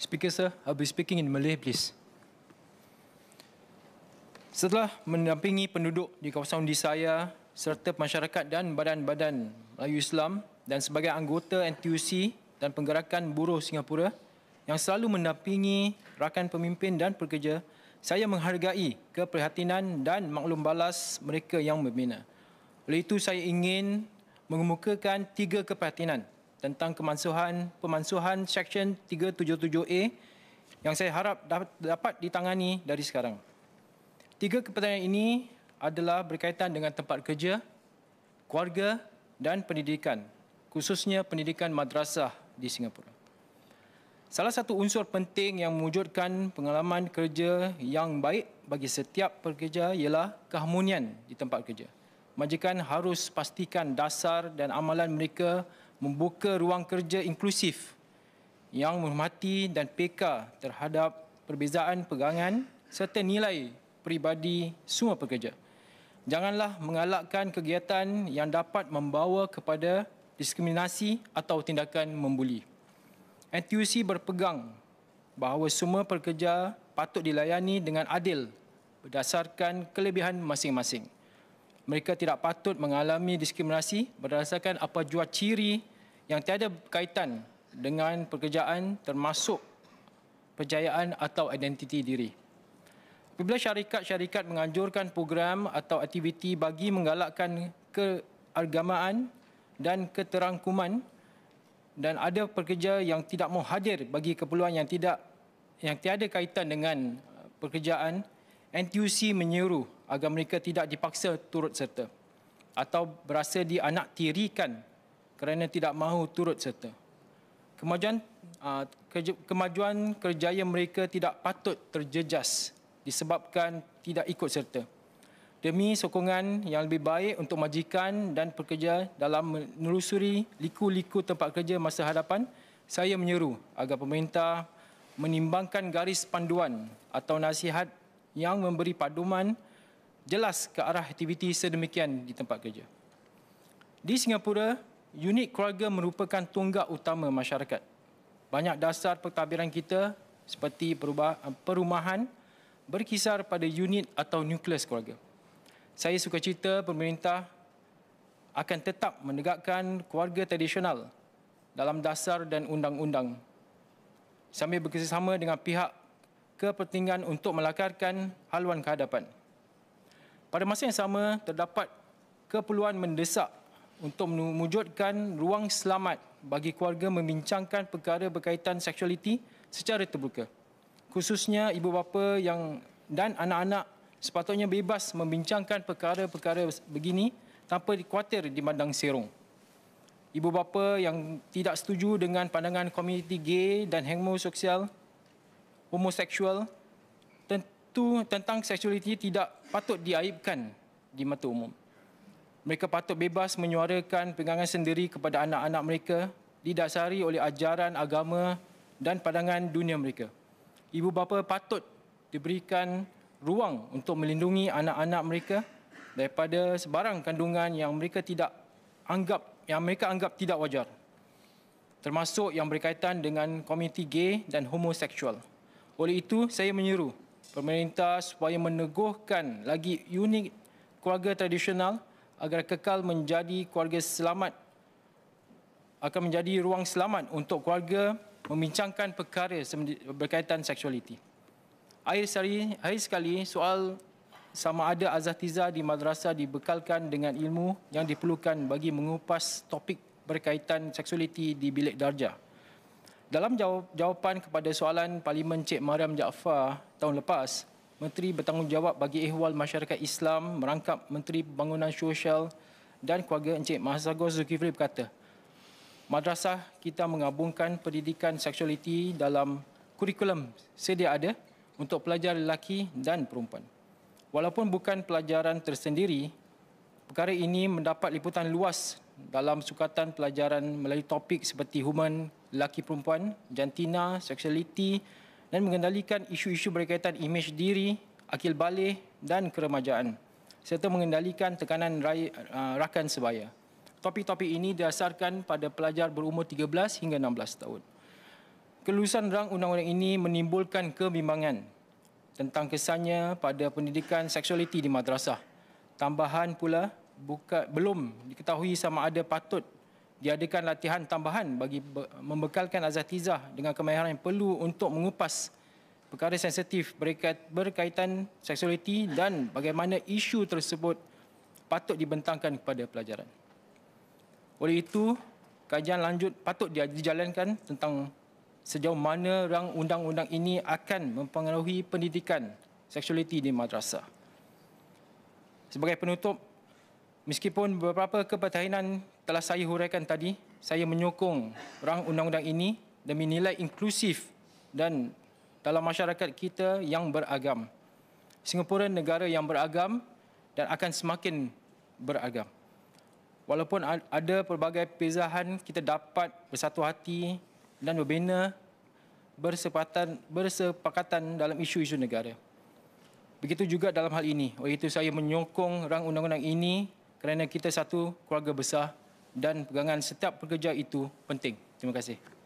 Speaker sir, I'll be speaking in Malay please. Setelah mendampingi penduduk di kawasan undi saya serta masyarakat dan badan-badan Melayu Islam dan sebagai anggota NTUC dan Penggerakan Buruh Singapura yang selalu mendampingi rakan pemimpin dan pekerja, saya menghargai keprihatinan dan maklum balas mereka yang membina. Oleh itu, saya ingin mengemukakan tiga keprihatinan tentang kemansuhan pemansuhan section 377A yang saya harap dapat ditangani dari sekarang. Tiga kepentingan ini adalah berkaitan dengan tempat kerja, keluarga dan pendidikan, khususnya pendidikan madrasah di Singapura. Salah satu unsur penting yang mewujudkan pengalaman kerja yang baik bagi setiap pekerja ialah keharmonian di tempat kerja. Majikan harus pastikan dasar dan amalan mereka membuka ruang kerja inklusif yang menghormati dan peka terhadap perbezaan pegangan serta nilai peribadi semua pekerja. Janganlah mengalakkan kegiatan yang dapat membawa kepada diskriminasi atau tindakan membuli. NTUC berpegang bahawa semua pekerja patut dilayani dengan adil berdasarkan kelebihan masing-masing. Mereka tidak patut mengalami diskriminasi berdasarkan apa jua ciri yang tiada kaitan dengan pekerjaan termasuk perjayaan atau identiti diri. Apabila syarikat-syarikat menganjurkan program atau aktiviti bagi menggalakkan keagamaan dan keterangkuman dan ada pekerja yang tidak mau hadir bagi keperluan yang tidak yang tiada kaitan dengan pekerjaan, NTUC menyeru agar mereka tidak dipaksa turut serta atau berasa dianaktirikan kerana tidak mahu turut serta. Kemajuan, ah, kemajuan kerjaya mereka tidak patut terjejas disebabkan tidak ikut serta. Demi sokongan yang lebih baik untuk majikan dan pekerja dalam menelusuri liku-liku tempat kerja masa hadapan, saya menyeru agar pemerintah menimbangkan garis panduan atau nasihat yang memberi paduman jelas ke arah aktiviti sedemikian di tempat kerja. Di Singapura, unit keluarga merupakan tunggak utama masyarakat. Banyak dasar pertabiran kita seperti perumahan berkisar pada unit atau nukleus keluarga. Saya suka cerita pemerintah akan tetap menegakkan keluarga tradisional dalam dasar dan undang-undang sambil bekerjasama dengan pihak kepentingan untuk melakarkan haluan kehadapan. Pada masa yang sama, terdapat keperluan mendesak untuk mewujudkan ruang selamat bagi keluarga membincangkan perkara berkaitan seksualiti secara terbuka. Khususnya ibu bapa yang dan anak-anak sepatutnya bebas membincangkan perkara-perkara begini tanpa dikhawatir dimandang serong. Ibu bapa yang tidak setuju dengan pandangan komuniti gay dan homoseksual, homoseksual tentu tentang seksualiti tidak patut diaibkan di mata umum. Mereka patut bebas menyuarakan pegangan sendiri kepada anak-anak mereka didasari oleh ajaran agama dan pandangan dunia mereka. Ibu bapa patut diberikan ruang untuk melindungi anak-anak mereka daripada sebarang kandungan yang mereka tidak anggap yang mereka anggap tidak wajar. Termasuk yang berkaitan dengan komuniti gay dan homoseksual. Oleh itu, saya menyuruh pemerintah supaya meneguhkan lagi unit keluarga tradisional agar kekal menjadi keluarga selamat akan menjadi ruang selamat untuk keluarga membincangkan perkara berkaitan seksualiti. Akhir sekali, akhir sekali soal sama ada Azatiza di madrasah dibekalkan dengan ilmu yang diperlukan bagi mengupas topik berkaitan seksualiti di bilik darjah. Dalam jawapan kepada soalan Parlimen Cik Mariam Jaafar tahun lepas, Menteri bertanggungjawab bagi ehwal masyarakat Islam merangkap Menteri Pembangunan Sosial dan keluarga Encik Mahzagor Zulkifli berkata, Madrasah kita menggabungkan pendidikan seksualiti dalam kurikulum sedia ada untuk pelajar lelaki dan perempuan. Walaupun bukan pelajaran tersendiri, perkara ini mendapat liputan luas dalam sukatan pelajaran melalui topik seperti human, lelaki perempuan, jantina, seksualiti, dan mengendalikan isu-isu berkaitan imej diri, akil balik dan keremajaan serta mengendalikan tekanan uh, rakan sebaya. Topik-topik ini didasarkan pada pelajar berumur 13 hingga 16 tahun. Kelulusan rang undang-undang ini menimbulkan kebimbangan tentang kesannya pada pendidikan seksualiti di madrasah. Tambahan pula buka, belum diketahui sama ada patut diadakan latihan tambahan bagi membekalkan azatizah dengan kemahiran yang perlu untuk mengupas perkara sensitif berkaitan seksualiti dan bagaimana isu tersebut patut dibentangkan kepada pelajaran. Oleh itu, kajian lanjut patut dijalankan tentang sejauh mana rang undang-undang ini akan mempengaruhi pendidikan seksualiti di madrasah. Sebagai penutup, Meskipun beberapa kepertahanan telah saya huraikan tadi, saya menyokong rang undang-undang ini demi nilai inklusif dan dalam masyarakat kita yang beragam. Singapura negara yang beragam dan akan semakin beragam. Walaupun ada pelbagai perbezaan, kita dapat bersatu hati dan berbina bersepakatan, bersepakatan dalam isu-isu negara. Begitu juga dalam hal ini. Oleh itu, saya menyokong rang undang-undang ini kerana kita satu keluarga besar dan pegangan setiap pekerja itu penting. Terima kasih.